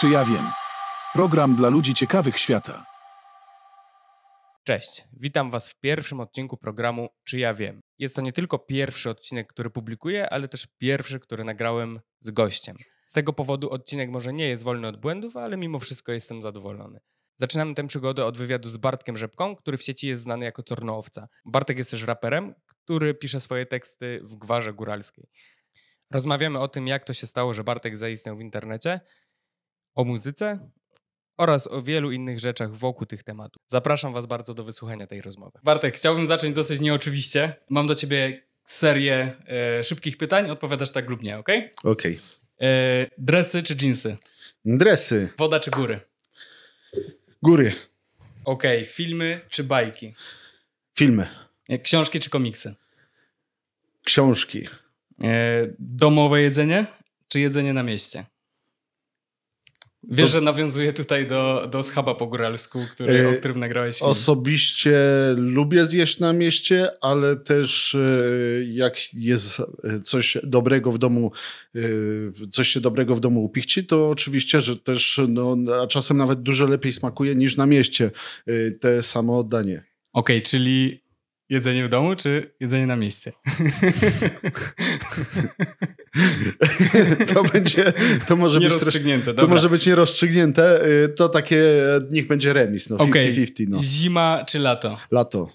Czy ja wiem? Program dla ludzi ciekawych świata. Cześć, witam Was w pierwszym odcinku programu Czy ja wiem? Jest to nie tylko pierwszy odcinek, który publikuję, ale też pierwszy, który nagrałem z gościem. Z tego powodu odcinek może nie jest wolny od błędów, ale mimo wszystko jestem zadowolony. Zaczynamy tę przygodę od wywiadu z Bartkiem Rzepką, który w sieci jest znany jako Tornowca. Bartek jest też raperem, który pisze swoje teksty w Gwarze Góralskiej. Rozmawiamy o tym, jak to się stało, że Bartek zaistniał w internecie, o muzyce oraz o wielu innych rzeczach wokół tych tematów. Zapraszam Was bardzo do wysłuchania tej rozmowy. Bartek, chciałbym zacząć dosyć nieoczywiście. Mam do Ciebie serię e, szybkich pytań, odpowiadasz tak lub nie, ok? Ok. E, dresy czy jeansy? Dresy. Woda czy góry? Góry. Ok. Filmy czy bajki? Filmy. Książki czy komiksy? Książki. E, domowe jedzenie czy jedzenie na mieście? Wiesz, to... że nawiązuje tutaj do, do schaba po góralsku, który, y, o którym nagrałeś film. Osobiście lubię zjeść na mieście, ale też y, jak jest coś dobrego w domu, y, coś się dobrego w domu upichci, to oczywiście, że też, no, a czasem nawet dużo lepiej smakuje niż na mieście te samo oddanie. Okej, okay, czyli jedzenie w domu, czy jedzenie na mieście? to będzie, to może być rozstrzygnięte. to może być nierozstrzygnięte. Y, to takie, niech będzie remis, no 50-50. Okay. no. Zima czy lato? Lato.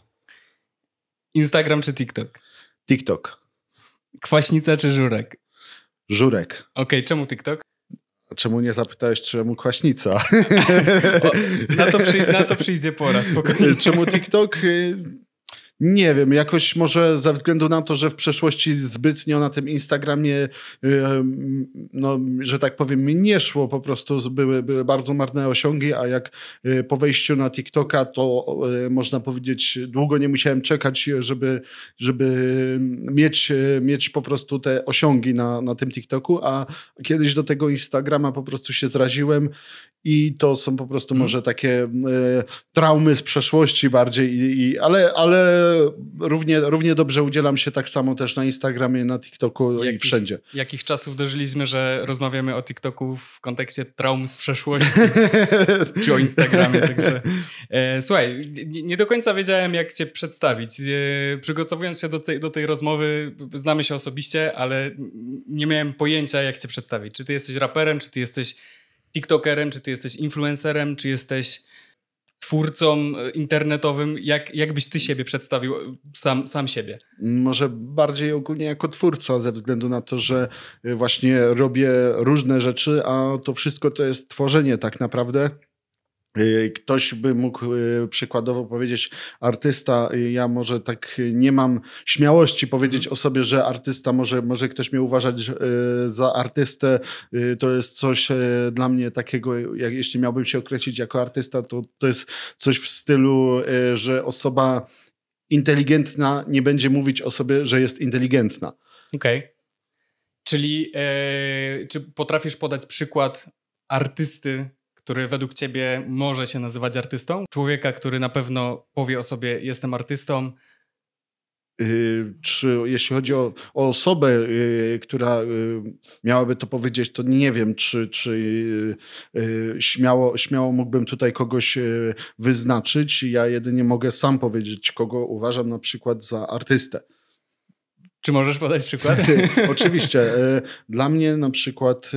Instagram czy TikTok? TikTok. Kwaśnica czy żurek? Żurek. Okej, okay, czemu TikTok? Czemu nie zapytałeś, czemu kwaśnica? o, na, to przy, na to przyjdzie pora, spokojnie. Czemu TikTok? Y, nie wiem, jakoś może ze względu na to, że w przeszłości zbytnio na tym Instagramie, y, no, że tak powiem, mi nie szło, po prostu były, były bardzo marne osiągi, a jak y, po wejściu na TikToka, to y, można powiedzieć, długo nie musiałem czekać, żeby, żeby mieć, mieć po prostu te osiągi na, na tym TikToku, a kiedyś do tego Instagrama po prostu się zraziłem i to są po prostu hmm. może takie traumy z przeszłości bardziej, i, i ale, ale równie, równie dobrze udzielam się tak samo też na Instagramie, na TikToku no jakich, i wszędzie. Jakich czasów dożyliśmy, że rozmawiamy o TikToku w kontekście traum z przeszłości czy o Instagramie, także... E, słuchaj, nie do końca wiedziałem, jak cię przedstawić. E, przygotowując się do, tej, do tej rozmowy, znamy się osobiście, ale nie miałem pojęcia, jak cię przedstawić. Czy ty jesteś raperem, czy ty jesteś TikTokerem, czy ty jesteś influencerem, czy jesteś twórcą e, internetowym, jak, jak byś ty siebie przedstawił, e, sam, sam siebie? Może bardziej ogólnie jako twórca, ze względu na to, że e, właśnie robię różne rzeczy, a to wszystko to jest tworzenie tak naprawdę. Y, ktoś by mógł y, przykładowo powiedzieć, artysta, y, ja może tak nie mam śmiałości powiedzieć mhm. o sobie, że artysta, może, może ktoś mnie uważać za artystę, to jest coś dla mnie takiego, jak, jeśli miałbym się określić jako artysta, to, to jest coś w stylu, że osoba inteligentna nie będzie mówić o sobie, że jest inteligentna. Okej. Okay. Czyli yy, czy potrafisz podać przykład artysty, który według ciebie może się nazywać artystą? Człowieka, który na pewno powie o sobie, jestem artystą, y, czy jeśli chodzi o, o osobę, y, która y, miałaby to powiedzieć, to nie wiem, czy, czy śmiało, śmiało mógłbym tutaj kogoś wyznaczyć. Ja jedynie mogę sam powiedzieć, kogo uważam na przykład za artystę. Czy możesz podać przykład? Oczywiście. Dla mnie na przykład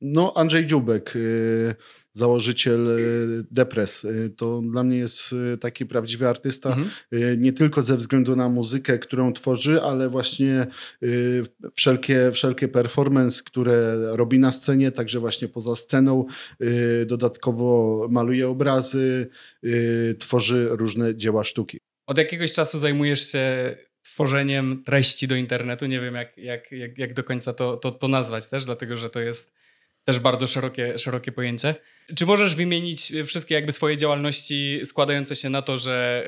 no, Andrzej Dziubek, y, założyciel y, Depres. Y, to dla mnie jest taki prawdziwy artysta, mhm. nie tylko ze względu na muzykę, którą tworzy, ale właśnie wszelkie, wszelkie performance, które robi na scenie, także właśnie poza sceną. Dodatkowo maluje obrazy, tworzy różne dzieła sztuki. Od jakiegoś czasu zajmujesz się tworzeniem treści do internetu. Nie wiem, jak, jak, jak, jak do końca to, to, to nazwać też, dlatego że to jest też bardzo szerokie, szerokie pojęcie. Czy możesz wymienić e, wszystkie jakby swoje działalności składające się na to, że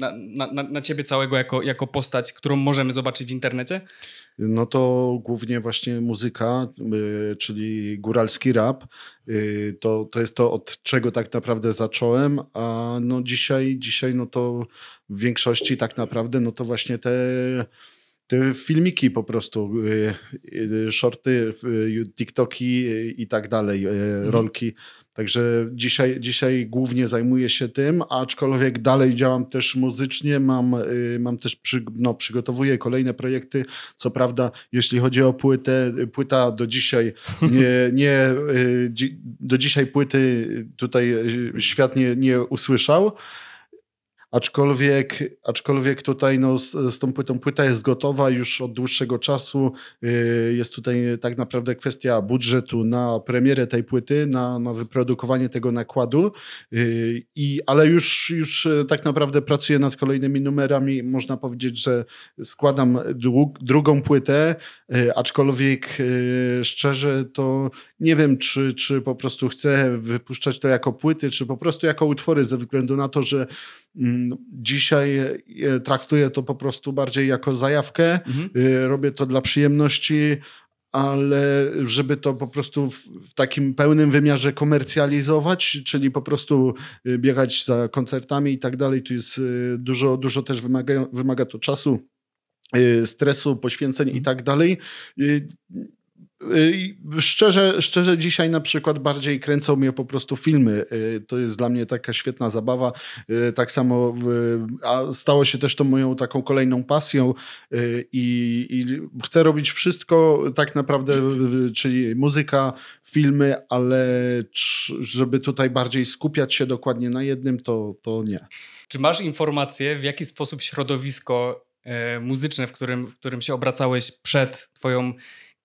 na, na, na, ciebie całego jako, jako postać, którą możemy zobaczyć w internecie? No to głównie właśnie muzyka, y, czyli góralski rap. Y, to, to jest to, od czego tak naprawdę zacząłem, a no dzisiaj, dzisiaj no to w większości tak naprawdę no to właśnie te te filmiki po prostu, y, y, shorty, y, TikToki i tak dalej, mhm. rolki. Także dzisiaj, dzisiaj głównie zajmuję się tym, aczkolwiek dalej działam też muzycznie, mam, mam też przy, no, przygotowuję kolejne projekty. Co prawda, jeśli chodzi o płytę, płyta do dzisiaj nie, nie do dzisiaj płyty tutaj świat nie, nie usłyszał. Aczkolwiek, aczkolwiek tutaj no, z, z tą płytą, płyta jest gotowa już od dłuższego czasu. Y, jest tutaj tak naprawdę kwestia budżetu na premierę tej płyty, na, na wyprodukowanie tego nakładu, y, I, ale już, już y, tak naprawdę pracuję nad kolejnymi numerami. Można powiedzieć, że składam dług, drugą płytę, aczkolwiek szczerze to nie wiem, czy, czy po prostu chcę wypuszczać to jako płyty, czy po prostu jako utwory, ze względu na to, że mm, Dzisiaj e, e, traktuję to po prostu bardziej jako zajawkę. Mhm. Y, robię to dla przyjemności, ale żeby to po prostu w, w, takim pełnym wymiarze komercjalizować, czyli po prostu y, biegać za koncertami i tak dalej, to jest y, dużo, dużo też wymaga, wymaga to czasu stresu, poświęceń i mhm. tak dalej. Y, szczerze, szczerze, dzisiaj na przykład bardziej kręcą mnie po prostu filmy. Y, to jest dla mnie taka świetna zabawa. Y, tak samo, a stało się też to moją taką kolejną pasją i, i chcę robić wszystko tak naprawdę, czyli muzyka, filmy, ale żeby tutaj bardziej skupiać się dokładnie na jednym, to, to nie. Czy masz informacje, w jaki sposób środowisko e, muzyczne, w którym, w którym się obracałeś przed Twoją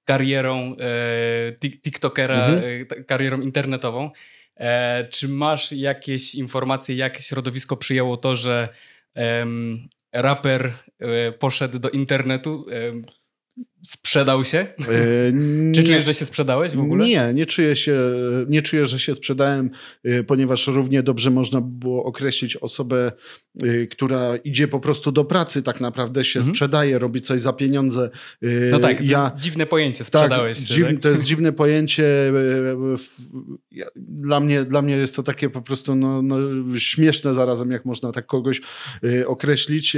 karierą e, TikTokera, mhm. E, karierą internetową. E, czy masz jakieś informacje, jak środowisko przyjęło to, że raper poszedł do internetu? sprzedał się? Yy, Czy czujesz, że się sprzedałeś w ogóle? Nie, nie czuję, się, nie czuję, że się sprzedałem, yy, ponieważ równie dobrze można było określić osobę, yy, która idzie po prostu do pracy, tak naprawdę się mhm. sprzedaje, robi coś za pieniądze. No tak, ja, dziwne pojęcie, tak, sprzedałeś tak, się. Dziw, tak? To jest dziwne pojęcie. Ja, dla, mnie, dla mnie jest to takie po prostu no, no, śmieszne zarazem, jak można tak kogoś określić.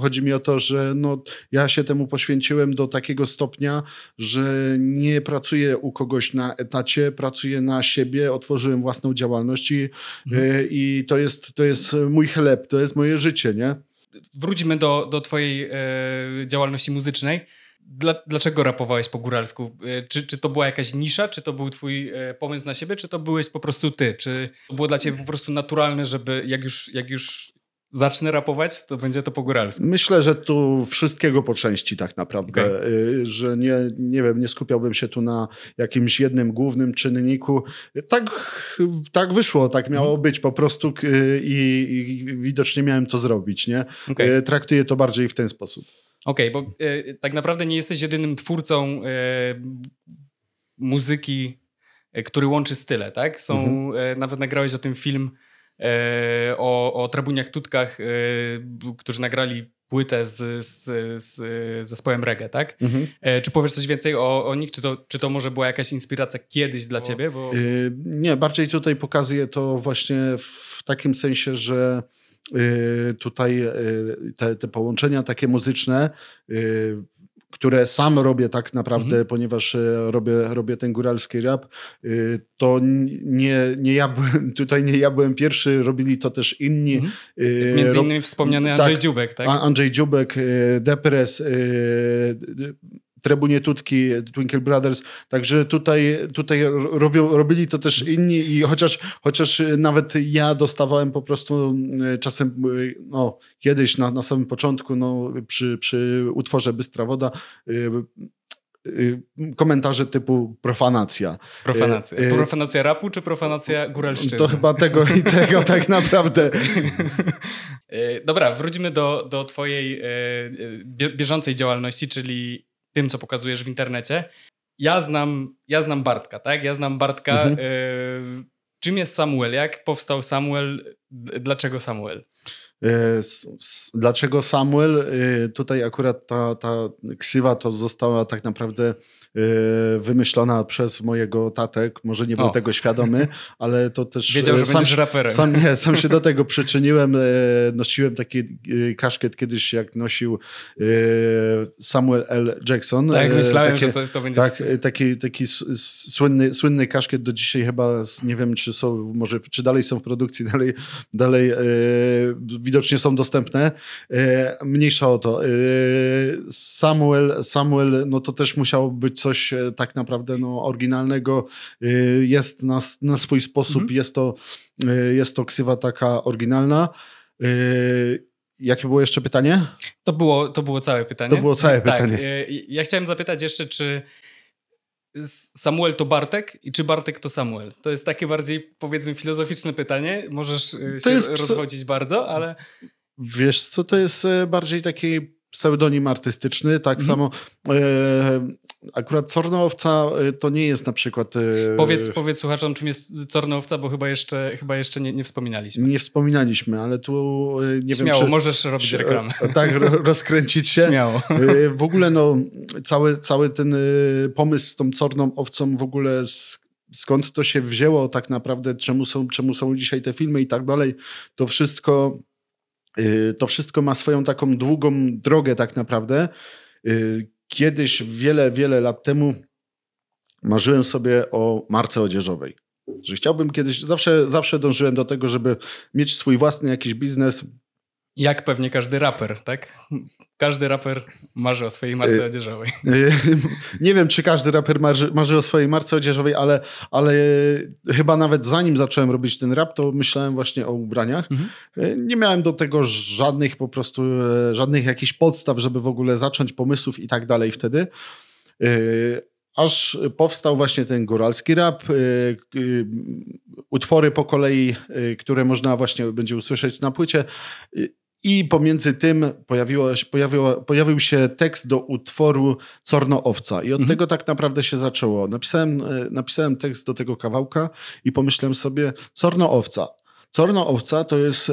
Chodzi mi o to, że no, ja się temu poświęciłem rozkręciłem do takiego stopnia, że nie pracuję u kogoś na etacie, pracuję na siebie, otworzyłem własną działalność i, mhm. E, i to, jest, to jest mój chleb, to jest moje życie, nie? Wróćmy do, do twojej e, działalności muzycznej. Dla, dlaczego rapowałeś po góralsku? E, czy, czy to była jakaś nisza? Czy to był twój e, pomysł na siebie? Czy to byłeś po prostu ty? Czy było dla ciebie po prostu naturalne, żeby jak już, jak już zacznę rapować, to będzie to po góralsku. Myślę, że tu wszystkiego po części tak naprawdę, okay. że nie, nie wiem, nie skupiałbym się tu na jakimś jednym głównym czynniku. Tak, tak wyszło, tak miało mhm. być po prostu y, i, i widocznie miałem to zrobić, nie? Okay. Traktuję to bardziej w ten sposób. Okej, okay, bo y, tak naprawdę nie jesteś jedynym twórcą y, muzyki, y, który łączy style, tak? Są, mm -hmm. nawet nagrałeś o tym film E, o, o Trebuniach Tutkach, e, którzy nagrali płytę z, z, z zespołem reggae, tak? Mhm. E, czy powiesz coś więcej o, o nich? Czy to, czy to może była jakaś inspiracja kiedyś dla ciebie? Bo... Y, nie, bardziej tutaj pokazuje to właśnie w takim sensie, że y, tutaj y, te, te połączenia takie muzyczne które sam robię tak naprawdę, mhm. ponieważ e, robię, robię ten góralski rap, y, to nie, nie ja byłem, tutaj nie ja byłem pierwszy, robili to też inni. Mhm. Y, Między innymi wspomniany Andrzej tak, Dziubek, tak? Andrzej Dziubek, y, Depres, Trebunietutki, Twinkle Brothers, także tutaj, tutaj robią, robili to też inni i chociaż, chociaż nawet ja dostawałem po prostu e, czasem, e, no, kiedyś na, na samym początku, no, przy, przy utworze Bystra Woda, e, komentarze typu profanacja. Profanacja. Profanacja rapu czy profanacja góralszczyzny? To chyba tego i tego tak naprawdę. Dobra, wróćmy do, do twojej bieżącej działalności, czyli tym, co pokazujesz w internecie. Ja znam, ja znam Bartka, tak? Ja znam Bartka. Mhm. Y, czym jest Samuel? Jak powstał Samuel? Dlaczego Samuel? E, dlaczego Samuel? E, tutaj akurat ta, ta ksywa to została tak naprawdę Y, wymyślona przez mojego tatek. Może nie był o. tego świadomy, ale to też... Wiedział, że y, sam, będziesz raperem. Sam, nie, sam się do tego przyczyniłem. Y, nosiłem taki kaszkiet kiedyś, jak nosił Samuel L. Jackson. Tak, myślałem, takie, że to, to będzie... Tak, taki, taki słynny, słynny kaszkiet do dzisiaj chyba, nie wiem, czy są, może, czy dalej są w produkcji, dalej, dalej widocznie są dostępne. mniejsza o to. Samuel, Samuel, no to też musiało być coś e, tak naprawdę no, oryginalnego. E, jest na, na swój sposób, mhm. jest, to, e, jest to ksywa taka oryginalna. Jakie było jeszcze pytanie? To było, to było całe pytanie. To było całe tak, pytanie. Ja chciałem zapytać jeszcze, czy Samuel to Bartek i czy Bartek to Samuel? To jest takie bardziej, powiedzmy, filozoficzne pytanie. Możesz to się jest... rozwodzić bardzo, ale... Wiesz co, to jest bardziej taki pseudonim artystyczny, tak mhm. samo e, akurat Cornowca e, to nie jest na przykład... E, powiedz, powiedz słuchaczom, czym jest Cornowca, bo chyba jeszcze, chyba jeszcze nie, nie wspominaliśmy. Nie wspominaliśmy, ale tu e, nie Śmiało, wiem... Śmiało, możesz robić reklamę. E, tak, rozkręcić się. Śmiało. W ogóle no, cały, cały ten pomysł z tą Corną Owcą w ogóle z, skąd to się wzięło tak naprawdę, czemu są, czemu są dzisiaj te filmy i tak dalej, to wszystko Y, to wszystko ma swoją taką długą drogę tak naprawdę. Y, kiedyś, wiele, wiele lat temu marzyłem sobie o marce odzieżowej. Że chciałbym kiedyś, zawsze, zawsze dążyłem do tego, żeby mieć swój własny jakiś biznes, jak pewnie każdy raper, tak? Każdy raper marzy o swojej marce y, odzieżowej. Y, nie wiem, czy każdy raper marzy, marzy o swojej marce odzieżowej, ale, ale y, chyba nawet zanim zacząłem robić ten rap, to myślałem właśnie o ubraniach. Mhm. Nie miałem do tego żadnych po prostu, żadnych jakichś podstaw, żeby w ogóle zacząć pomysłów i tak dalej wtedy aż powstał właśnie ten góralski rap. Utwory po kolei, które można właśnie będzie usłyszeć na płycie. I pomiędzy tym pojawiło, pojawiło, pojawił się tekst do utworu Corno Owca. I od mhm. tego tak naprawdę się zaczęło. Napisałem, e, napisałem tekst do tego kawałka i pomyślałem sobie, Corno Owca. Owca to jest e,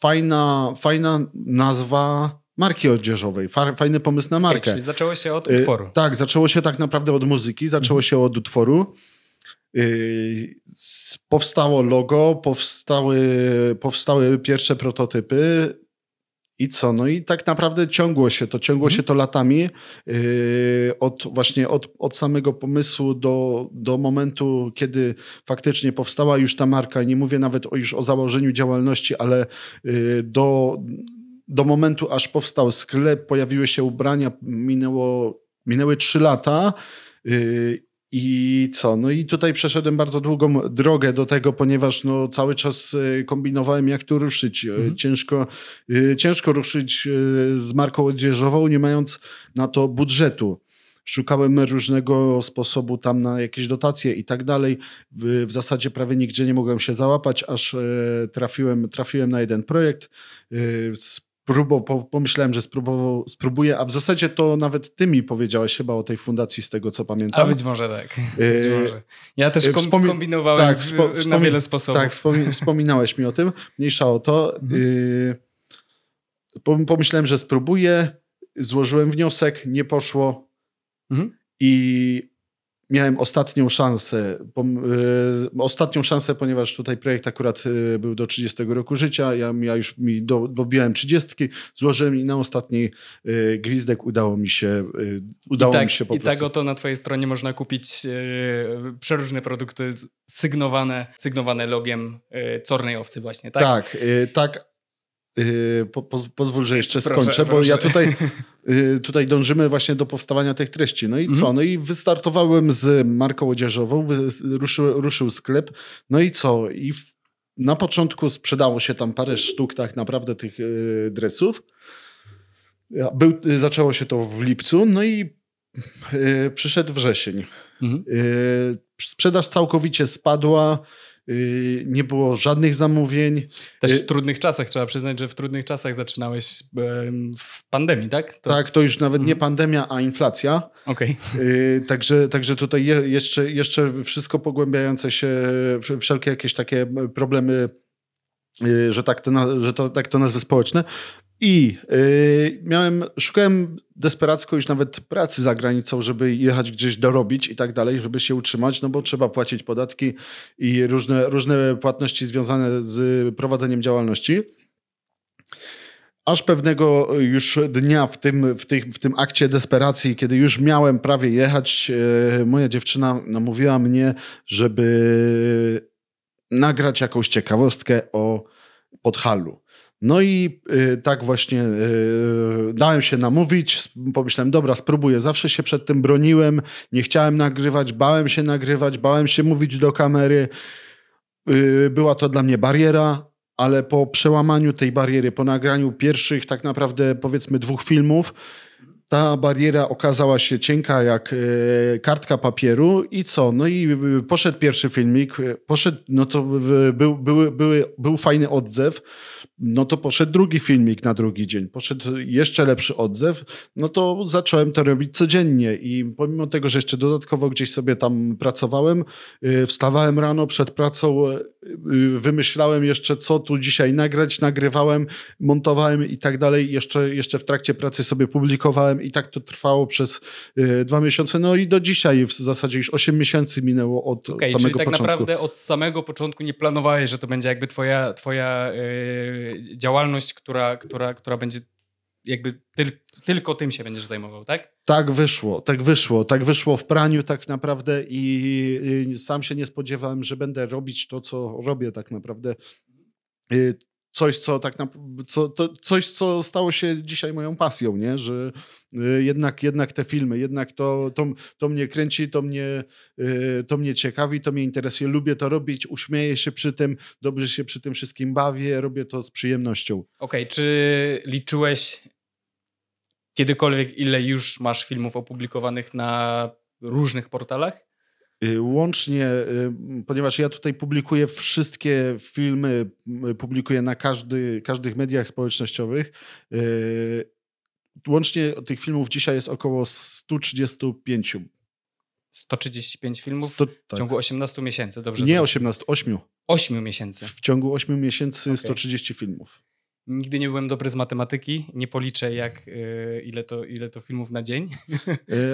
fajna, fajna nazwa marki odzieżowej, fajny pomysł na markę. Okay, czyli zaczęło się od e, utworu. Tak, zaczęło się tak naprawdę od muzyki, zaczęło mhm. się od utworu. Powstało logo, powstały, powstały pierwsze prototypy, i co? No i tak naprawdę ciągło się to, ciągło mhm. się to latami yy, od właśnie od, od samego pomysłu do, do momentu, kiedy faktycznie powstała już ta marka. Nie mówię nawet o, już o założeniu działalności, ale yy, do, do momentu, aż powstał sklep, pojawiły się ubrania, minęło, minęły trzy lata. Yy, i co? No i tutaj przeszedłem bardzo długą drogę do tego, ponieważ no, cały czas e, kombinowałem, jak tu ruszyć. E, mhm. Ciężko, e, ciężko ruszyć z marką odzieżową, nie mając na to budżetu szukałem różnego sposobu tam na jakieś dotacje i tak dalej. W, zasadzie prawie nigdzie nie mogłem się załapać, aż trafiłem, trafiłem na jeden projekt próbował, pomyślałem, że spróbował, spróbuję, a w zasadzie to nawet ty mi powiedziałeś chyba o tej fundacji, z tego co pamiętam. A być może tak. Y, być może. Ja też y, kombinowałem tak, wspo- na wiele sposobów. Tak, wspominałeś mi o tym, mniejsza o to. Mhm. Y, pomyślałem, że spróbuję, złożyłem wniosek, nie poszło mhm. i miałem ostatnią szansę, y, ostatnią szansę, ponieważ tutaj projekt akurat y, był do 30 roku życia, ja, ja już mi do, dobiłem 30, złożyłem i na ostatni y, gwizdek udało mi się, udało tak, mi się po i tak prostu. I tak oto na twojej stronie można kupić przeróżne produkty sygnowane, sygnowane logiem Cornej Owcy właśnie, tak? Tak, tak Y, po, pozwól, że jeszcze skończę, proszę. bo ja tutaj, y, tutaj dążymy właśnie do powstawania tych treści. No i co? Mhm. No i wystartowałem z marką odzieżową, ruszył, ruszył sklep. No i co? I w, na początku sprzedało się tam parę sztuk tak naprawdę tych y, dresów. Był, y, zaczęło się to w lipcu, no i y, przyszedł wrzesień. Mhm. Y, sprzedaż całkowicie spadła. Y, nie było żadnych zamówień. Też y, w trudnych czasach, trzeba przyznać, że w trudnych czasach zaczynałeś w pandemii, tak? To... Tak, to już nawet nie mhm. pandemia, a inflacja. Okay. Także, także tutaj jeszcze, jeszcze wszystko pogłębiające się, wszelkie jakieś takie problemy y, że tak to, że to, tak to nazwy społeczne. I yy, miałem, szukałem desperacko już nawet pracy za granicą, żeby jechać gdzieś dorobić i tak dalej, żeby się utrzymać, no bo trzeba płacić podatki i różne, różne płatności związane z prowadzeniem działalności. Aż pewnego już dnia w tym, w, tych, w tym akcie desperacji, kiedy już miałem prawie jechać, yy, moja dziewczyna namówiła mnie, żeby nagrać jakąś ciekawostkę o Podhalu. No i y, tak właśnie y, dałem się namówić, pomyślałem, dobra, spróbuję. Zawsze się przed tym broniłem, nie chciałem nagrywać, bałem się nagrywać, bałem się mówić do kamery. Y, była to dla mnie bariera, ale po przełamaniu tej bariery, po nagraniu pierwszych tak naprawdę powiedzmy dwóch filmów, ta bariera okazała się cienka jak e, kartka papieru i co? No i e, poszedł pierwszy filmik, e, poszedł, no to był, był, był, był fajny odzew, no to poszedł drugi filmik na drugi dzień, poszedł jeszcze lepszy odzew, no to zacząłem to robić codziennie i pomimo tego, że jeszcze dodatkowo gdzieś sobie tam pracowałem, wstawałem rano przed pracą, Y, wymyślałem jeszcze, co tu dzisiaj nagrać, nagrywałem, montowałem i tak dalej. Jeszcze, jeszcze w trakcie pracy sobie publikowałem i tak to trwało przez y, dwa miesiące. No i do dzisiaj w zasadzie już 8 miesięcy minęło od okay, samego czyli tak początku. tak naprawdę od samego początku nie planowałeś, że to będzie jakby twoja, twoja yy, działalność, która, która, która będzie jakby tyl, tylko tym się będziesz zajmował, tak? Tak wyszło, tak wyszło, tak wyszło w praniu tak naprawdę i sam się nie spodziewałem, że będę robić to, co robię tak naprawdę. Y, coś, co tak na, co, to, coś, co stało się dzisiaj moją pasją, nie? że y, jednak, jednak te filmy, jednak to, to, to mnie kręci, to mnie, y, to mnie ciekawi, to mnie interesuje, lubię to robić, uśmieję się przy tym, dobrze się przy tym wszystkim bawię, robię to z przyjemnością. Okej, okay, czy liczyłeś kiedykolwiek, ile już masz filmów opublikowanych na różnych portalach? Y, łącznie, y, ponieważ ja tutaj publikuję wszystkie filmy, y, publikuję na każdy, każdych mediach społecznościowych. Łącznie tych filmów dzisiaj jest około 135. 135 filmów Sto, tak. w ciągu 18 miesięcy, dobrze? Nie 18, 8. 8 miesięcy. W ciągu 8 miesięcy okay. 130 filmów. Nigdy nie byłem dobry z matematyki, nie policzę jak, e, ile, to, ile to filmów na dzień.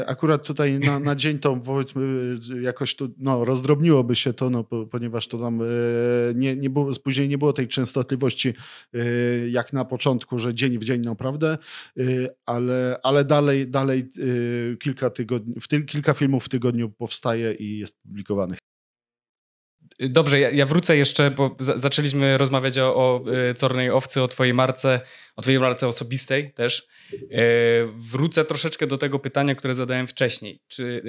E, akurat tutaj na, na dzień to powiedzmy e, jakoś tu, no, rozdrobniłoby się to, no, ponieważ to tam nie, nie było, później nie było tej częstotliwości jak na początku, że dzień w dzień naprawdę, ale, ale dalej, dalej kilka tygodni, w ty, kilka filmów w tygodniu powstaje i jest publikowanych. Dobrze, ja, ja, wrócę jeszcze, bo za, zaczęliśmy rozmawiać o, o e, Cornej Owcy, o twojej marce, o twojej marce osobistej też. E, wrócę troszeczkę do tego pytania, które zadałem wcześniej. Czy,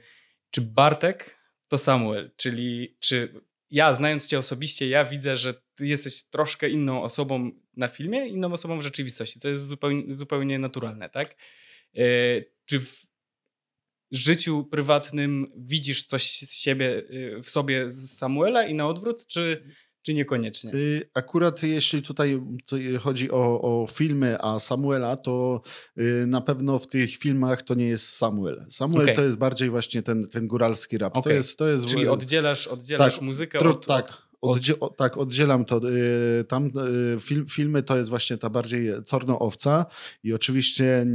e, czy Bartek to Samuel? Czyli czy ja, znając cię osobiście, ja widzę, że ty jesteś troszkę inną osobą na filmie, inną osobą w rzeczywistości, co jest zupełnie, zupełnie naturalne, tak? E, czy w, życiu prywatnym widzisz coś z siebie, y, w sobie z Samuela i na odwrót, czy, czy niekoniecznie? Y, akurat jeśli tutaj chodzi o, o filmy, a Samuela, to y, na pewno w tych filmach to nie jest Samuel. Samuel okay. to jest bardziej właśnie ten, ten góralski rap. Okay. To jest, to jest... Czyli oddzielasz, oddzielasz tak, muzykę od... Tak. Oddzie tak, oddzielam to. tam film, filmy to jest właśnie ta bardziej corno owca i oczywiście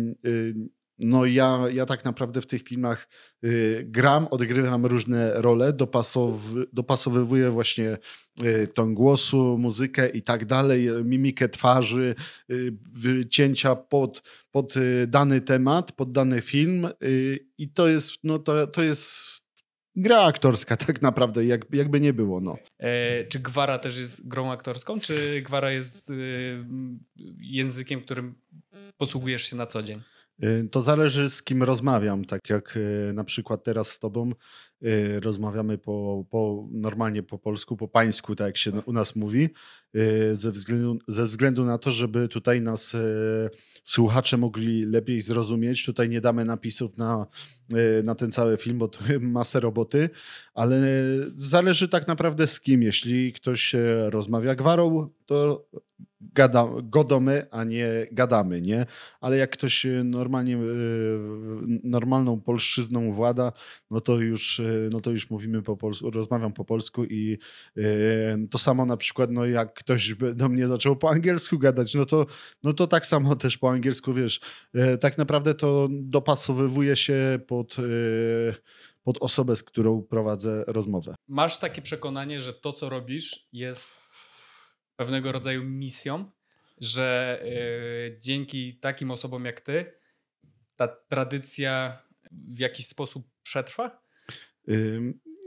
no ja, ja tak naprawdę w tych filmach y, gram, odgrywam różne role, dopasow, dopasowywuję właśnie y, ton głosu, muzykę i tak dalej, mimikę twarzy, y, wycięcia pod, pod y, dany temat, pod dany film y, i to jest, no to, to jest gra aktorska tak naprawdę, jak, jakby nie było. No. E, czy Gwara też jest grą aktorską, czy Gwara jest y, językiem, którym posługujesz się na co dzień? Y, to zależy z kim rozmawiam, tak jak y, na przykład teraz z tobą. Y, rozmawiamy po, po, normalnie po polsku, po pańsku, tak jak się u nas mówi, y, ze względu, ze względu na to, żeby tutaj nas y, słuchacze mogli lepiej zrozumieć. Tutaj nie damy napisów na, na ten cały film, bo to masę roboty, ale zależy tak naprawdę z kim. Jeśli ktoś e, rozmawia gwarą, to gada, godomy, a nie gadamy, nie? Ale jak ktoś e, normalnie, e, normalną polszczyzną włada, no to już Y, no to już mówimy po polsku, rozmawiam po polsku i y, to samo na przykład, no jak ktoś do mnie zaczął po angielsku gadać, no to, no to tak samo też po angielsku, wiesz, y, tak naprawdę to dopasowywuje się pod pod osobę, z którą prowadzę rozmowę. Masz takie przekonanie, że to, co robisz, jest pewnego rodzaju misją, że dzięki takim osobom jak ty, ta tradycja w jakiś sposób przetrwa?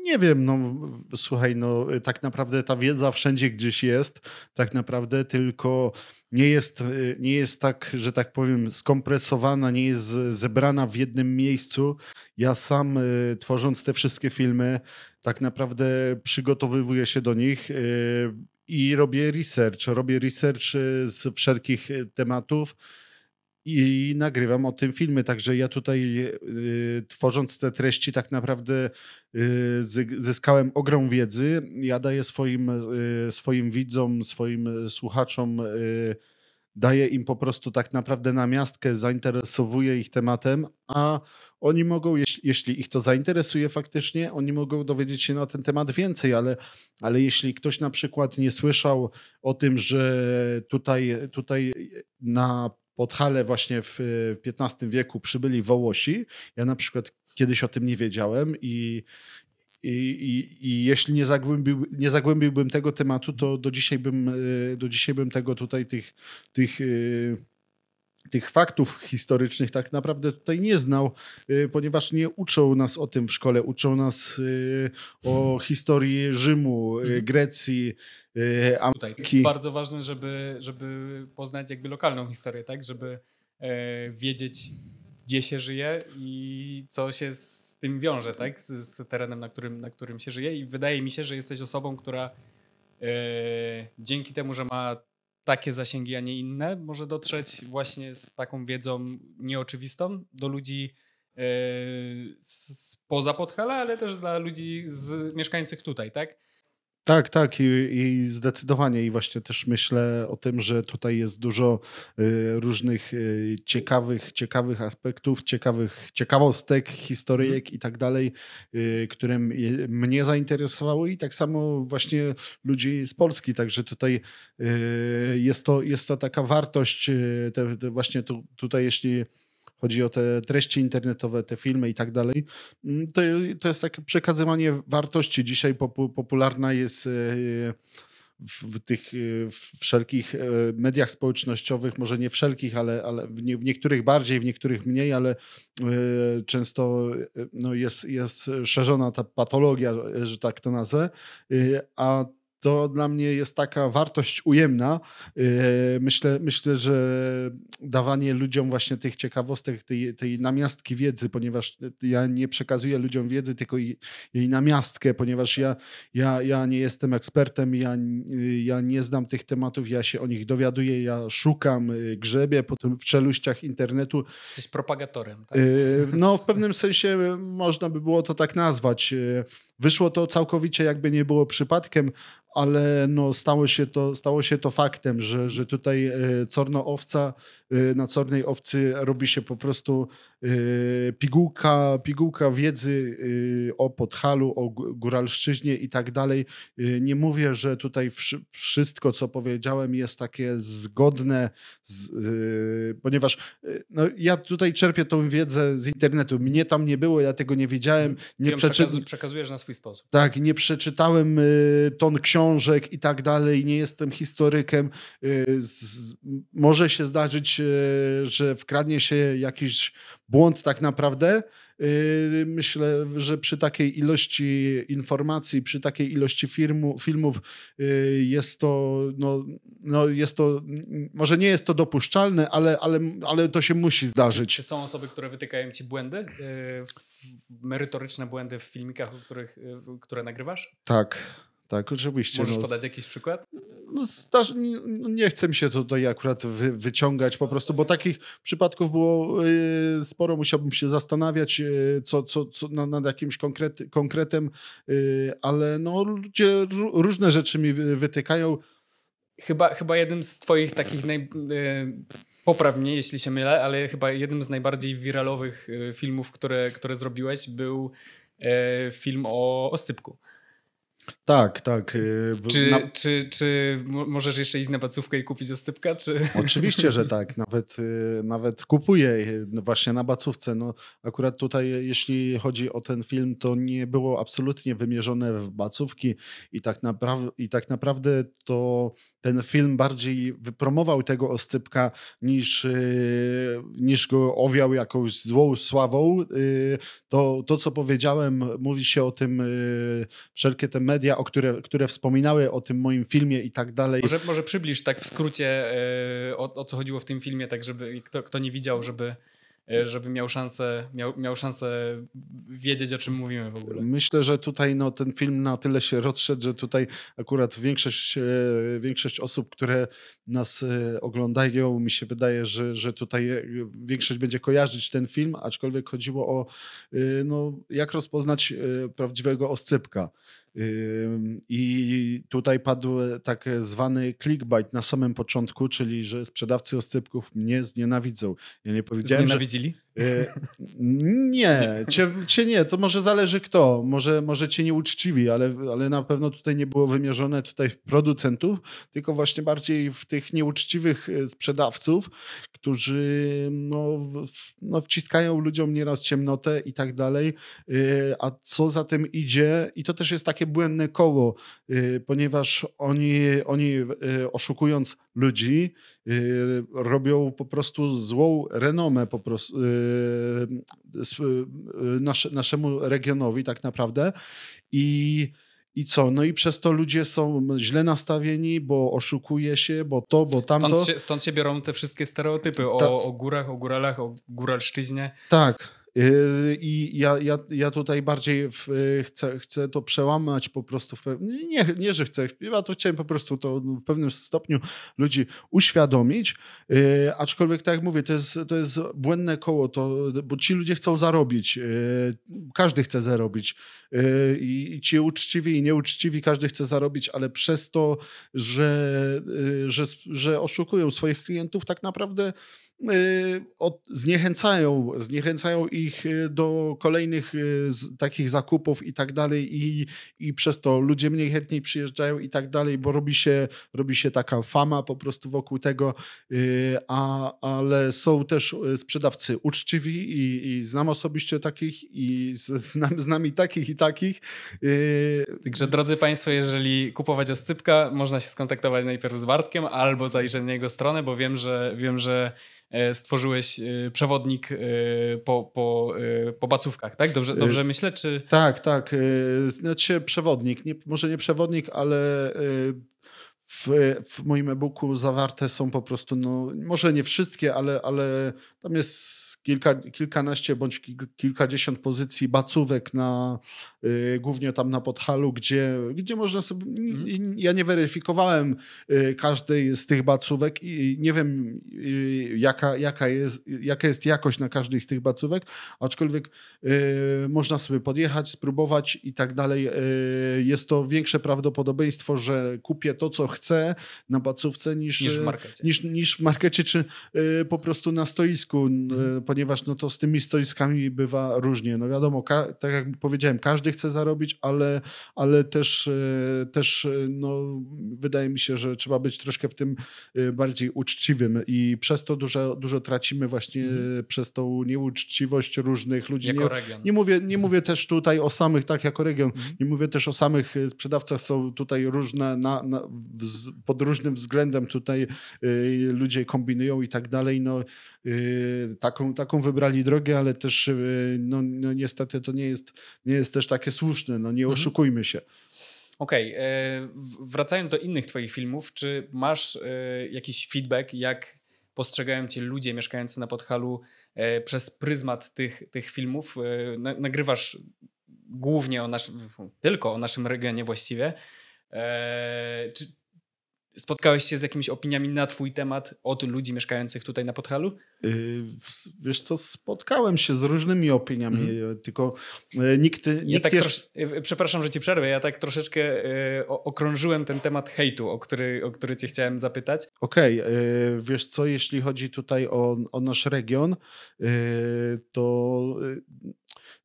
nie wiem, no słuchaj, no tak naprawdę ta wiedza wszędzie gdzieś jest, tak naprawdę tylko nie jest, y, nie jest tak, że tak powiem, skompresowana, nie jest zebrana w jednym miejscu. Ja sam y, tworząc te wszystkie filmy, tak naprawdę przygotowywuję się do nich y, i robię research, robię research z wszelkich tematów i nagrywam o tym filmy. Także ja tutaj y, tworząc te treści tak naprawdę y, zyskałem ogrom wiedzy. Ja daję swoim, y, swoim widzom, swoim słuchaczom, daję im po prostu tak naprawdę na miastkę, zainteresowuję ich tematem, a oni mogą, jeśli, jeśli ich to zainteresuje faktycznie, oni mogą dowiedzieć się na ten temat więcej, ale, ale jeśli ktoś na przykład nie słyszał o tym, że tutaj, tutaj na pod Hale właśnie w XV wieku przybyli Wołosi. Ja na przykład kiedyś o tym nie wiedziałem i, i, i, i jeśli nie, zagłębił, nie zagłębiłbym tego tematu, to do dzisiaj bym, y, do dzisiaj bym tego tutaj tych, tych y, tych faktów historycznych tak naprawdę tutaj nie znał, y, ponieważ nie uczą nas o tym w szkole. Uczą nas o historii Rzymu, mhm. Grecji, Y, tutaj jest bardzo ważne, żeby, żeby poznać jakby lokalną historię, tak? Żeby e, wiedzieć, gdzie się żyje i co się z tym wiąże, tak? Z, z terenem, na którym, na którym się żyje. I wydaje mi się, że jesteś osobą, która e, dzięki temu, że ma takie zasięgi, a nie inne, może dotrzeć właśnie z taką wiedzą nieoczywistą do ludzi yy, e, spoza Podhala, ale też dla ludzi z, mieszkańców tutaj, tak? Tak, tak i, i, zdecydowanie i właśnie też myślę o tym, że tutaj jest dużo y, różnych y, ciekawych, ciekawych aspektów, ciekawych ciekawostek, historyjek mhm. i tak dalej, y, które mnie zainteresowały i tak samo właśnie ludzi z Polski, także tutaj jest to, jest to taka wartość, te, te właśnie tu, tutaj jeśli chodzi o te treści internetowe, te filmy i tak dalej. Mm, to, to jest takie przekazywanie wartości. Dzisiaj popularna jest e, w tych e, w wszelkich e, mediach społecznościowych, może nie wszelkich, ale, ale w, nie, w niektórych bardziej, w niektórych mniej, ale często no jest, jest szerzona ta patologia, że tak to nazwę, a to dla mnie jest taka wartość ujemna. Yy, myślę, myślę że dawanie ludziom właśnie tych ciekawostek, tej, tej namiastki wiedzy, ponieważ ja nie przekazuję ludziom wiedzy, tylko jej, jej namiastkę, ponieważ ja, ja, ja nie jestem ekspertem, ja, ja nie znam tych tematów, ja się o nich dowiaduję, ja szukam, yy, grzebie potem w czeluściach internetu. Jesteś propagatorem, tak? Yy, no, w pewnym sensie można by było to tak nazwać. Wyszło to całkowicie jakby nie było przypadkiem, ale no stało, się to, stało się to faktem, że, że tutaj e, Corno Owca Y, na Czarnej Owcy robi się po prostu y, pigułka, pigułka wiedzy y, o Podhalu, o Góralszczyźnie i tak dalej. Nie mówię, że tutaj wszystko, co powiedziałem, jest takie zgodne, z, ponieważ no, ja tutaj czerpię tą wiedzę z internetu. Mnie tam nie było, ja tego nie wiedziałem. Mhm. Nie przeczytałem przeczy... Przekazujesz na swój sposób. Tak, nie przeczytałem ton książek i tak dalej. Nie jestem historykiem. Może się zdarzyć E, że wkradnie się jakiś błąd tak naprawdę. E, myślę, że przy takiej ilości informacji, przy takiej ilości firmu, filmów e, jest to, no, no jest to, może nie jest to dopuszczalne, ale, ale, ale to się musi zdarzyć. Czy są osoby, które wytykają ci błędy, merytoryczne błędy w filmikach, których, które nagrywasz? Tak. Tak, oczywiście. Możesz no, podać jakiś przykład? No, nie no, chcę mi się tutaj akurat wy, wyciągać po prostu, bo takich przypadków było y, sporo. Musiałbym się zastanawiać y, co, co, co, nad, nad jakimś konkret, konkretem, y, ale no, ludzie różne rzeczy mi wytykają. Chyba, chyba jednym z twoich takich naj... Y, Poprawnie, jeśli się mylę, ale chyba jednym z najbardziej wiralowych y, filmów, które, które zrobiłeś, był y, film o sypku. Tak, tak. Y, czy, na... czy, czy możesz jeszcze iść na bacówkę i kupić oscypka? Czy... Oczywiście, że tak. Nawet, y, nawet kupuję y, no właśnie na bacówce. No, akurat tutaj, jeśli chodzi o ten film, to nie było absolutnie wymierzone w bacówki i tak, napraw... i tak naprawdę to ten film bardziej wypromował tego oscypka niż, y, niż go owiał jakąś złą sławą. Y, to, to, co powiedziałem, mówi się o tym, y, wszelkie te media, o które, które wspominały o tym moim filmie i tak dalej. Może, może przybliż tak w skrócie, o, o co chodziło w tym filmie, tak żeby kto, kto nie widział, żeby E, żeby miał szansę, miał, miał szansę wiedzieć, o czym mówimy w ogóle. Myślę, że tutaj no, ten film na tyle się rozszedł, że tutaj akurat większość, e, większość osób, które nas e, oglądają, mi się wydaje, że, że tutaj większość będzie kojarzyć ten film, aczkolwiek chodziło o no, jak rozpoznać prawdziwego oscypka. I tutaj padł e, tak zwany clickbait na samym początku, czyli że sprzedawcy oscypków mnie znienawidzą. Ja nie powiedziałem, Znienawidzili? Że... E, nie, cię, cię, nie, to może zależy kto, może, może cię nieuczciwi, ale, ale na pewno tutaj nie było wymierzone tutaj w producentów, tylko właśnie bardziej w tych nieuczciwych e, sprzedawców, którzy no, no wciskają ludziom nieraz ciemnotę i tak dalej, e, a co za tym idzie i to też jest takie błędne koło, ponieważ oni, oni oszukując ludzi robią po prostu złą renomę po prostu Y, y, naszemu regionowi tak naprawdę i i co? No i przez to ludzie są źle nastawieni, bo oszukuje się, bo to, bo tamto. Stąd się, stąd się biorą te wszystkie stereotypy Ta... o, o górach, o góralach, o góralszczyźnie. Tak, Yy, I ja, ja, ja tutaj bardziej w, yy, chcę, chcę to przełamać po prostu. W, nie, nie, że chcę, ja to chciałem po prostu to w pewnym stopniu ludzi uświadomić. Yy, aczkolwiek, tak jak mówię, to jest, to jest błędne koło, to, bo ci ludzie chcą zarobić. Każdy chce zarobić. I ci uczciwi i nieuczciwi, każdy chce zarobić, ale przez to, że, że, że oszukują swoich klientów, tak naprawdę Y, od, zniechęcają, zniechęcają ich y, do kolejnych y, z, takich zakupów i tak dalej i, i przez to ludzie mniej chętniej przyjeżdżają i tak dalej, bo robi się, robi się taka fama po prostu wokół tego, a, ale są też sprzedawcy uczciwi i, i znam osobiście takich i znam, znam i takich i takich. Także drodzy Państwo, jeżeli kupować oscypka, można się skontaktować najpierw z Bartkiem albo zajrzeć na jego stronę, bo wiem, że wiem, że E, stworzyłeś e, przewodnik e, po, po, po bacówkach, tak? Dobrze, dobrze myślę, czy... Tak, tak. Znaczy przewodnik, nie, może nie przewodnik, ale w, w moim e-booku zawarte są po prostu, no, może nie wszystkie, ale, ale tam jest kilka, kilkanaście bądź kilkadziesiąt pozycji bacówek na Y, głównie tam na Podhalu, gdzie, gdzie można sobie... Mhm. Ja nie weryfikowałem y, każdej z tych bacówek i nie wiem y, jaka, jaka, jest, jaka jest jakość na każdej z tych bacówek, aczkolwiek można sobie podjechać, spróbować i tak dalej. Jest to większe prawdopodobieństwo, że kupię to, co chcę na bacówce niż, niż, w, markecie. Niż, niż w markecie, czy po prostu na stoisku, mhm. ponieważ no to z tymi stoiskami bywa różnie. No wiadomo, tak jak powiedziałem, każdy chce zarobić, ale, ale też, e, też e, no, wydaje mi się, że trzeba być troszkę w tym e, bardziej uczciwym i przez to dużo, dużo tracimy właśnie mhm. przez tą nieuczciwość różnych ludzi. Jako nie, region. nie mówię, nie mówię też tutaj o samych, tak jako region, mhm. nie mówię też o samych sprzedawcach, są tutaj różne, na, na, pod różnym względem tutaj ludzie kombinują i tak dalej. No, Yy, taką, taką wybrali drogę, ale też yy, no, no, niestety to nie jest, nie jest też takie słuszne, no nie mhm. oszukujmy się. Okej, okay. E, wracając do innych Twoich filmów, czy masz e, jakiś feedback, jak postrzegają Cię ludzie mieszkający na Podhalu e, przez pryzmat tych, tych filmów? Nagrywasz głównie o naszym, tylko o naszym regionie właściwie. Czy, Spotkałeś się z jakimiś opiniami na twój temat od ludzi mieszkających tutaj na Podhalu? Yy, wiesz co, spotkałem się z różnymi opiniami, mm. tylko yy, nikt... Ja tak jest... trosz... Przepraszam, że ci przerwę, ja tak troszeczkę okrążyłem ten temat hejtu, o który, o który cię chciałem zapytać. Okej, okay. wiesz co, jeśli chodzi tutaj o, o nasz region, to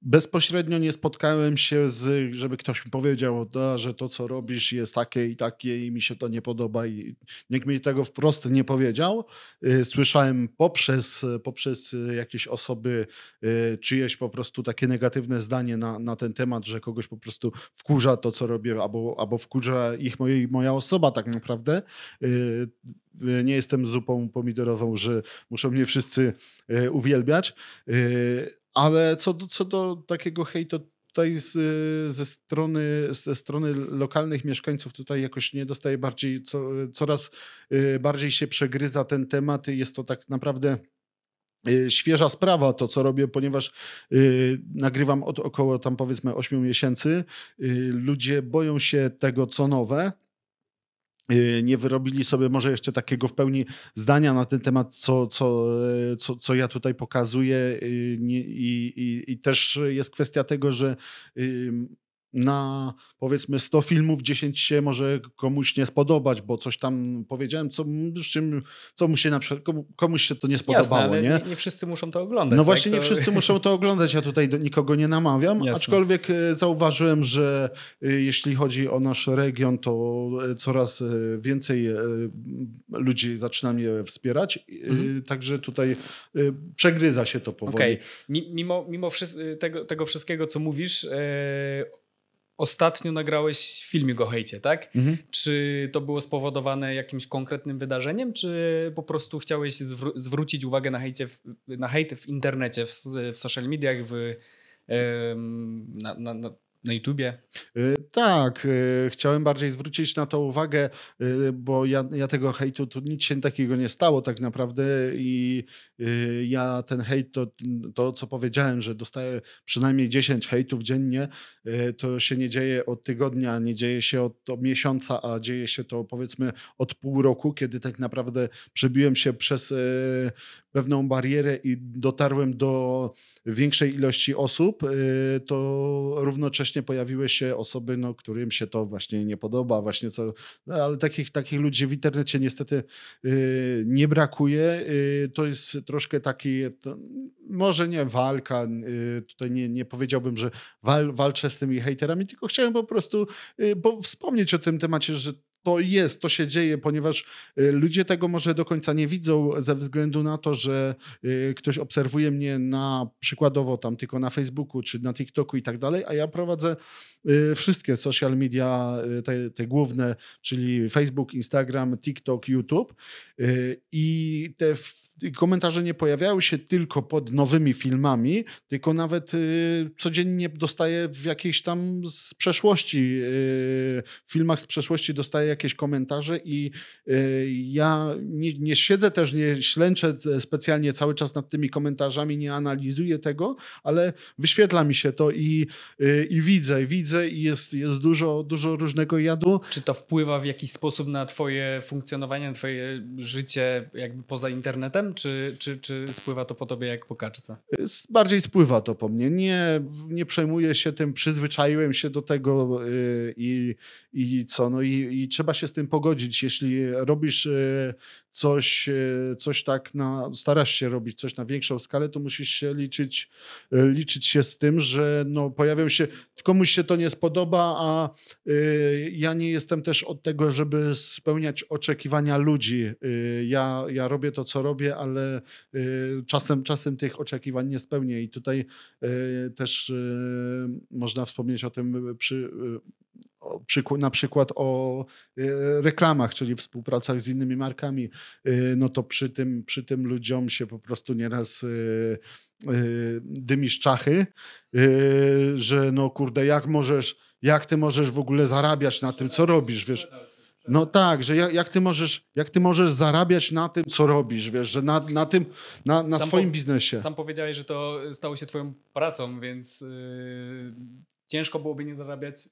Bezpośrednio nie spotkałem się z, żeby ktoś mi powiedział, że to co robisz jest takie i takie i mi się to nie podoba i nikt mi tego wprost nie powiedział. Y, słyszałem poprzez, poprzez jakieś osoby y, czyjeś po prostu takie negatywne zdanie na, na ten temat, że kogoś po prostu wkurza to co robię albo, albo wkurza ich moje, moja osoba tak naprawdę y, nie jestem zupą pomidorową, że muszą mnie wszyscy uwielbiać, ale co do, co do takiego hejtu, tutaj z, ze, strony, ze strony lokalnych mieszkańców tutaj jakoś nie dostaje bardziej, co, coraz y, bardziej się przegryza ten temat. Jest to tak naprawdę y, świeża sprawa to, co robię, ponieważ y, nagrywam od około tam powiedzmy 8 miesięcy. ludzie boją się tego, co nowe. Y, nie wyrobili sobie może jeszcze takiego w pełni zdania na ten temat, co, co, e, co, co ja tutaj pokazuję. Y, I, i, i też jest kwestia tego, że na powiedzmy 100 filmów 10 się może komuś nie spodobać, bo coś tam powiedziałem, co, czym, co mu się na przykład, komuś się to nie spodobało. Jasne, nie? nie wszyscy muszą to oglądać. No tak? właśnie, to... nie wszyscy muszą to oglądać, ja tutaj do nikogo nie namawiam, Jasne. aczkolwiek e, zauważyłem, że e, jeśli chodzi o nasz region, to e, coraz więcej ludzi zaczyna mnie wspierać, mhm. także tutaj przegryza się to powoli. Okay. Mimo, mimo tego, tego, wszystkiego, co mówisz, ostatnio nagrałeś filmik o hejcie, tak? Mhm. Czy to było spowodowane jakimś konkretnym wydarzeniem, czy po prostu chciałeś zwr- zwrócić uwagę na, hejcie w, na w internecie, w, w social mediach, w, na, na, na YouTubie? Y, tak, y, chciałem bardziej zwrócić na to uwagę, y, bo ja, ja tego hejtu, tu nic się takiego nie stało tak naprawdę i ja ten hejt, to, to co powiedziałem, że dostaję przynajmniej 10 hejtów dziennie, to się nie dzieje od tygodnia, nie dzieje się od, od miesiąca, a dzieje się to powiedzmy od pół roku, kiedy tak naprawdę przebiłem się przez pewną barierę i dotarłem do większej ilości osób, y, to równocześnie pojawiły się osoby, no, którym się to właśnie nie podoba, właśnie co, no, ale takich, takich ludzi w internecie niestety y, nie brakuje. Y, to jest troszkę taki, to, może nie walka, tutaj nie, nie powiedziałbym, że wal, walczę z tymi hejterami, tylko chciałem po prostu wspomnieć o tym temacie, że to jest, to się dzieje, ponieważ y, ludzie tego może do końca nie widzą ze względu na to, że y, ktoś obserwuje mnie na przykładowo tam tylko na Facebooku czy na TikToku i tak dalej, a ja prowadzę y, wszystkie social media, te, te główne, czyli Facebook, Instagram, TikTok, YouTube i te komentarze nie pojawiały się tylko pod nowymi filmami, tylko nawet y, codziennie dostaję w jakiejś tam z przeszłości, y, w filmach z przeszłości dostaję jakieś komentarze i y, ja nie, nie siedzę też, nie ślęczę specjalnie cały czas nad tymi komentarzami, nie analizuję tego, ale wyświetla mi się to i, i widzę, widzę i jest, jest dużo, dużo różnego jadu. Czy to wpływa w jakiś sposób na twoje funkcjonowanie, na twoje życie jakby poza internetem? czy, czy, czy spływa to po tobie jak po kaczce? Bardziej spływa to po mnie. Nie, nie przejmuję się tym, przyzwyczaiłem się do tego y, i, i co, no i, i trzeba się z tym pogodzić. Jeśli robisz y, coś, y, coś tak na, starasz się robić coś na większą skalę, to musisz się liczyć, liczyć się z tym, że no pojawią się, komuś się to nie spodoba, a ja nie jestem też od tego, żeby spełniać oczekiwania ludzi. Ja, ja robię to, co robię, ale y, czasem, czasem tych oczekiwań nie spełnię i tutaj y, też y, można wspomnieć o tym przy na przykład o reklamach, czyli współpracach z innymi markami, no to przy tym, przy tym ludziom się po prostu nieraz dymisz czachy, że no kurde, jak możesz, jak ty możesz w ogóle zarabiać na tym, co robisz, wiesz. No tak, że jak, jak, ty możesz, jak ty możesz zarabiać na tym, co robisz, wiesz, że na, na tym, na, na swoim po, biznesie. Sam powiedziałeś, że to stało się twoją pracą, więc yy, ciężko byłoby nie zarabiać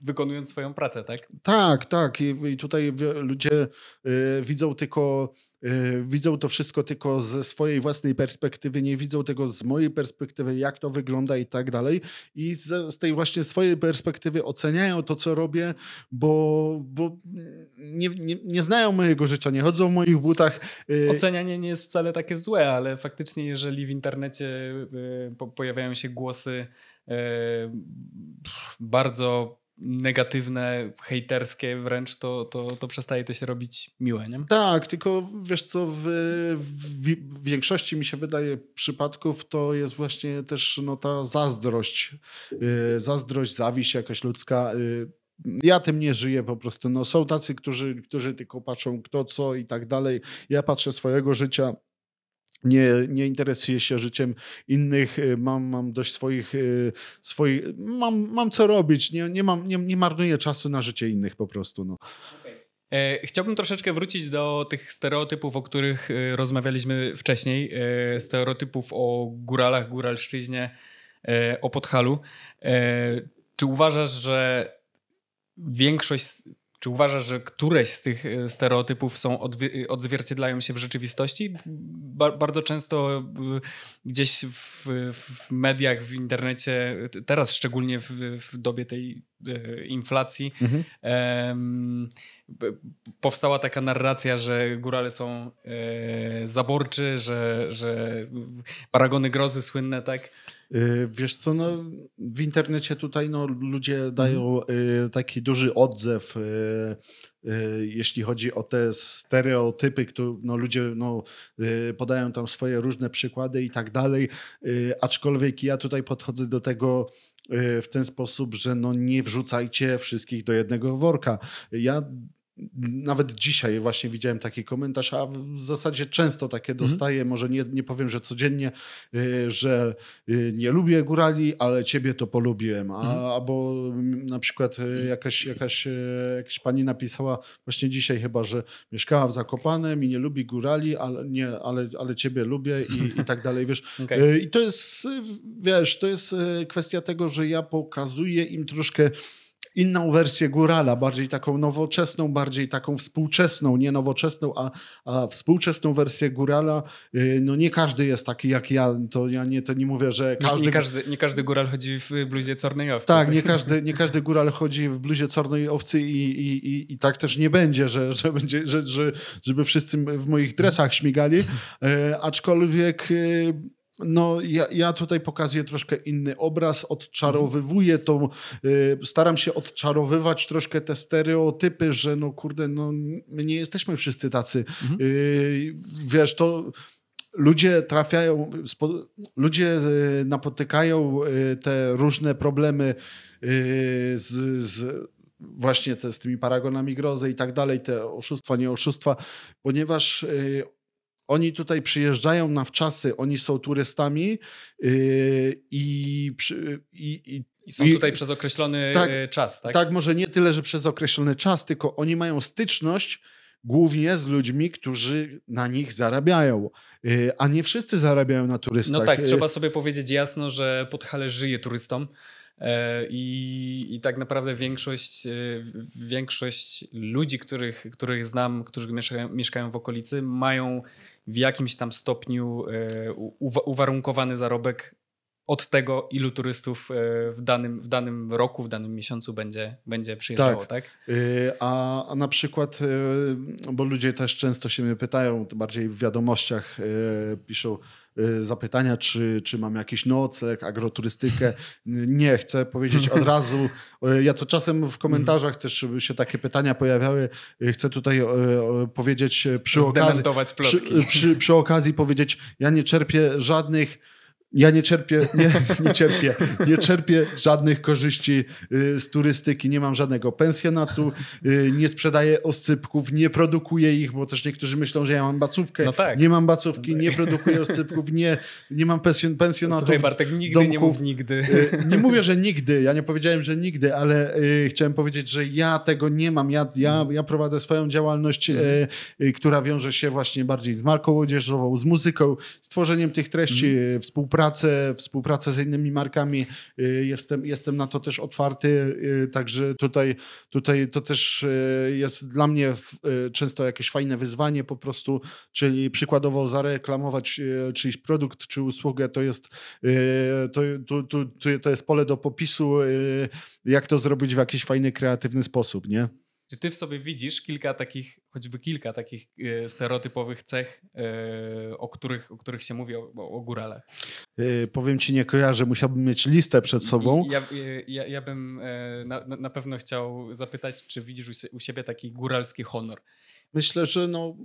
wykonując swoją pracę, tak? Tak, tak. I, i tutaj ludzie y, widzą tylko Y, widzą to wszystko tylko ze swojej własnej perspektywy, nie widzą tego z mojej perspektywy, jak to wygląda i tak dalej. I z, z tej właśnie swojej perspektywy oceniają to, co robię, bo, bo nie, nie, nie znają mojego życia, nie chodzą w moich butach. Y, Ocenianie nie jest wcale takie złe, ale faktycznie, jeżeli w internecie y, pojawiają się głosy bardzo negatywne, hejterskie wręcz, to, to, to przestaje to się robić miłe, nie? Tak, tylko wiesz co, w, w, w większości mi się wydaje przypadków to jest właśnie też no, ta zazdrość, yy, zazdrość, zawiść jakaś ludzka. Yy, ja tym nie żyję po prostu. No, są tacy, którzy, którzy tylko patrzą kto co i tak dalej. Ja patrzę swojego życia nie, nie interesuję się życiem innych, y, mam, mam dość swoich, y, swoich mam, mam co robić, nie, nie, mam, nie, nie marnuję czasu na życie innych po prostu. No. E, chciałbym troszeczkę wrócić do tych stereotypów, o których y, rozmawialiśmy wcześniej. E, stereotypów o góralach, góralszczyźnie, e, o Podhalu. Czy uważasz, że większość czy uważasz, że któreś z tych e, stereotypów są e, odzwierciedlają się w rzeczywistości? Ba bardzo często e, gdzieś w, w, mediach, w internecie, teraz szczególnie w, w dobie tej inflacji, mhm. em, powstała taka narracja, że górale są e, zaborczy, że, że paragony grozy słynne, tak? Y, wiesz co, no, w internecie tutaj no, ludzie dają mhm. y, taki duży odzew, y, jeśli chodzi o te stereotypy, które no, ludzie no, podają tam swoje różne przykłady i tak dalej. Aczkolwiek ja tutaj podchodzę do tego w ten sposób, że no nie wrzucajcie wszystkich do jednego worka. Ja nawet dzisiaj właśnie widziałem taki komentarz, a w zasadzie często takie mhm. dostaję. Mhm. Może nie, nie powiem, że codziennie, y, że y, nie lubię górali, ale ciebie to polubiłem. A, mhm. Albo na przykład y, jakaś, jakaś, jakaś pani napisała właśnie dzisiaj chyba, że mieszkała w Zakopanem i nie lubi górali, ale, nie, ale, ale ciebie lubię i, i tak dalej. Wiesz, okay. I to jest, wiesz, to jest kwestia tego, że ja pokazuję im troszkę inną wersję górala, bardziej taką nowoczesną, bardziej taką współczesną, nie nowoczesną, a, a współczesną wersję górala. Y, no nie każdy jest taki jak ja, to ja nie, to nie mówię, że każdy... Nie, nie każdy, nie każdy góral chodzi w bluzie czarnej owcy. Tak, nie każdy, nie każdy góral chodzi w bluzie czarnej owcy i, i, i, i tak też nie będzie, że, że będzie, że, że, żeby wszyscy w moich dresach śmigali, e, aczkolwiek y, no, ja, ja tutaj pokazuję troszkę inny obraz, odczarowywuję tą, y, staram się odczarowywać troszkę te stereotypy, że no kurde, no my nie jesteśmy wszyscy tacy. Mhm. Y, wiesz, to ludzie trafiają, ludzie y, napotykają te różne problemy z, z właśnie te, z tymi paragonami grozy i tak dalej, te oszustwa, nie oszustwa, ponieważ oni tutaj przyjeżdżają na wczasy, oni są turystami yy, i, i, i i są tutaj I, przez określony e, tak, czas, tak? Tak, może nie tyle, że przez określony czas, tylko oni mają styczność głównie z ludźmi, którzy na nich zarabiają. Yy, a nie wszyscy zarabiają na turystach. No tak, yy, trzeba sobie powiedzieć jasno, że Podhale żyje turystom. E, I, I tak naprawdę większość, e, większość ludzi, których, których znam, którzy mieszkają, mieszkają w okolicy, mają w jakimś tam stopniu e, uwarunkowany zarobek od tego, ilu turystów w danym, w danym roku, w danym miesiącu będzie, będzie przyjeżdżało, tak? tak? A, a, na przykład, bo ludzie też często się mnie pytają, bardziej w wiadomościach piszą, Y, zapytania, czy, czy mam jakiś nocleg, agroturystykę. Nie, chcę powiedzieć od razu. Y, ja to czasem w komentarzach też się takie pytania pojawiały. Y, chcę tutaj powiedzieć przy okazji, przy, przy, przy okazji powiedzieć, ja nie czerpię żadnych ja nie czerpię, nie, nie cierpię, nie czerpię żadnych korzyści y, z turystyki, nie mam żadnego pensjonatu, y, nie sprzedaję oscypków, nie produkuję ich, bo też niektórzy myślą, że ja mam bacówkę. No tak. Nie mam bacówki, nie no tak. produkuję oscypków, nie, nie mam pensjonatu. Słuchaj Bartek, nigdy domków. nie mów nigdy. Y, nie mówię, że nigdy, ja nie powiedziałem, że nigdy, ale chciałem powiedzieć, że ja tego nie mam. Ja, ja, mm. ja prowadzę swoją działalność, mm. która wiąże się właśnie bardziej z marką odzieżową, z muzyką, z tworzeniem tych treści, mm. współpracą współpracę, współpracę z innymi markami. Y, jestem, jestem na to też otwarty, y, także tutaj, tutaj to też y, jest dla mnie często jakieś fajne wyzwanie po prostu, czyli przykładowo zareklamować czyjś produkt czy usługę, to jest, to, to, to, to jest pole do popisu, jak to zrobić w jakiś fajny, kreatywny sposób, nie? Czy ty w sobie widzisz kilka takich, choćby kilka takich e, stereotypowych cech, e, o których, o których się mówi o, o góralach? E, powiem ci, nie kojarzę, musiałbym mieć listę przed sobą. Ja, ja, ja bym na, na pewno chciał zapytać, czy widzisz u siebie taki góralski honor? Myślę, że no,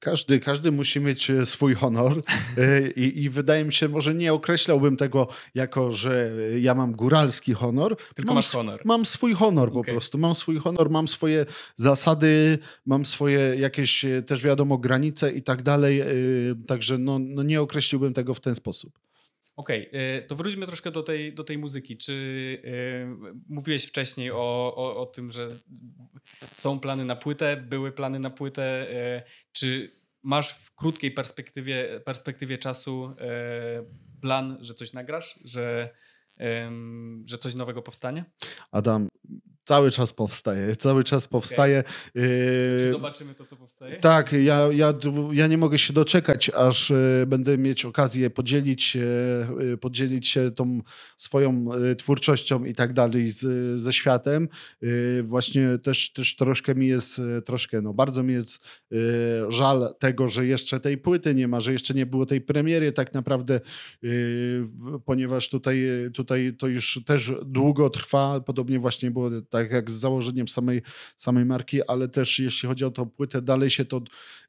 każdy, każdy musi mieć e, swój honor e, I, i, wydaje mi się, może nie określałbym tego jako, że ja mam góralski honor. Tylko mam, masz honor. Mam swój honor po prostu, mam swój honor, mam swoje zasady, mam swoje jakieś e, też wiadomo granice i tak dalej, także no, no nie określiłbym tego w ten sposób. Okej, okay, to wróćmy troszkę do tej, do tej muzyki. Czy yy, mówiłeś wcześniej o, o, o, tym, że są plany na płytę, były plany na płytę. Yy, czy masz w krótkiej perspektywie, perspektywie czasu yy, plan, że coś nagrasz, że, że coś nowego powstanie? Adam, Cały czas powstaje, cały czas powstaje. Okay. Czy y, zobaczymy to, co powstaje? Tak, ja, ja, ja nie mogę się doczekać, aż y, będę mieć okazję podzielić się, y, podzielić się tą swoją twórczością i tak dalej z, ze światem. właśnie też, też troszkę mi jest, troszkę, no bardzo mi jest żal tego, że jeszcze tej płyty nie ma, że jeszcze nie było tej premiery tak naprawdę, ponieważ tutaj, tutaj to już też długo trwa. Podobnie właśnie było tak tak jak z założeniem samej, samej marki, ale też jeśli chodzi o tą płytę, dalej się to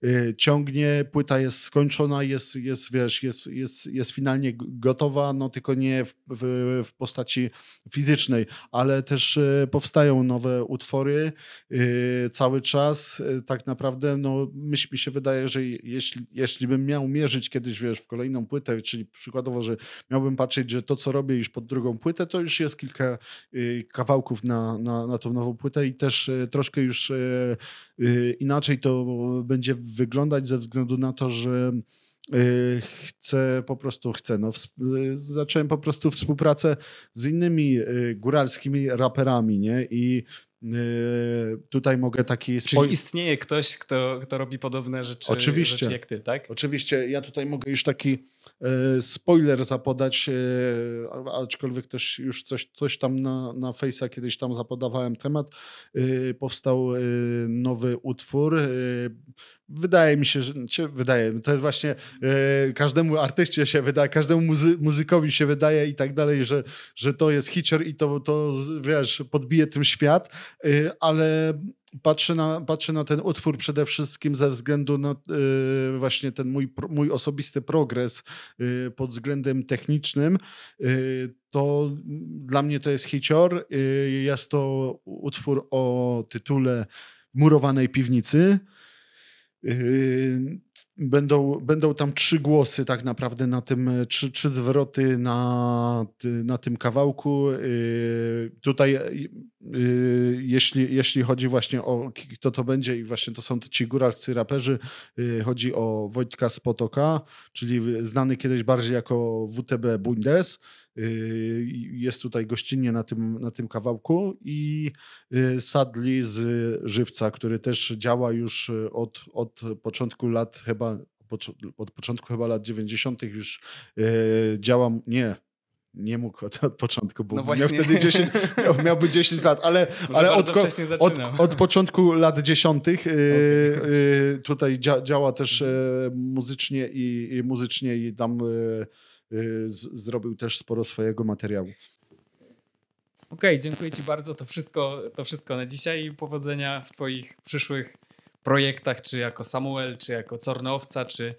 y, ciągnie, płyta jest skończona, jest, jest wiesz, jest, jest, jest finalnie gotowa, no tylko nie w, w, w postaci fizycznej, ale też y, powstają nowe utwory y, cały czas, y, tak naprawdę, no myśl mi się wydaje, że jeśli, jeśli bym miał mierzyć kiedyś, wiesz, w kolejną płytę, czyli przykładowo, że miałbym patrzeć, że to, co robię już pod drugą płytę, to już jest kilka y, kawałków na, na na, tą nową płytę i też e, troszkę już e, e, inaczej to będzie wyglądać ze względu na to, że chcę po prostu, chcę. No, zacząłem po prostu współpracę z innymi góralskimi raperami, nie? I Yy, tutaj mogę taki... Czyli spoj- istnieje ktoś, kto, kto robi podobne rzeczy, Oczywiście. Rzeczy jak ty, tak? Oczywiście. Ja tutaj mogę już taki yy, spoiler zapodać, yy, aczkolwiek też już coś, coś tam na, na Face'a kiedyś tam zapodawałem temat. Powstał nowy utwór. Wydaje mi się, że znaczy, wydaje, no to jest właśnie każdemu artyście się wydaje, każdemu muzykowi się wydaje i tak dalej, że, że to jest hitcher i to, to wiesz, podbije tym świat Y, ale patrzę na, patrzę na ten utwór przede wszystkim ze względu na y, właśnie ten mój, mój osobisty progres y, pod względem technicznym. to dla mnie to jest hicior. jest to utwór o tytule Murowanej piwnicy będą, będą tam trzy głosy tak naprawdę na tym, e, trzy, trzy zwroty na, na tym kawałku. Yy, tutaj yy, jeśli, jeśli chodzi właśnie o kto to będzie i właśnie to są ci góralscy raperzy, yy, chodzi o Wojtka Spotoka, czyli znany kiedyś bardziej jako WTB Bundes, Y, jest tutaj gościnnie na tym, na tym kawałku i y, Sadli z Żywca, który też działa już y, od, od początku lat chyba od początku chyba lat 90. już działam, nie, nie mógł od, od początku, bo no miał wtedy 10, miał, miałby 10 lat, ale, ale od, od, od, początku lat 10 okay. tutaj dzia, działa też muzycznie i, i, muzycznie i tam Y, z, zrobił też sporo swojego materiału. Okej, okay, dziękuję Ci bardzo. To wszystko, to wszystko na dzisiaj powodzenia w Twoich przyszłych projektach, czy jako Samuel, czy jako Cornowca, czy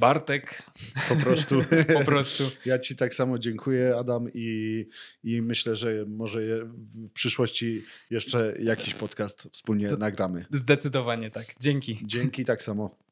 Bartek. Po prostu. po prostu. Ja Ci tak samo dziękuję, Adam, i, i myślę, że może w przyszłości jeszcze jakiś podcast wspólnie to nagramy. Zdecydowanie tak. Dzięki. Dzięki, tak samo.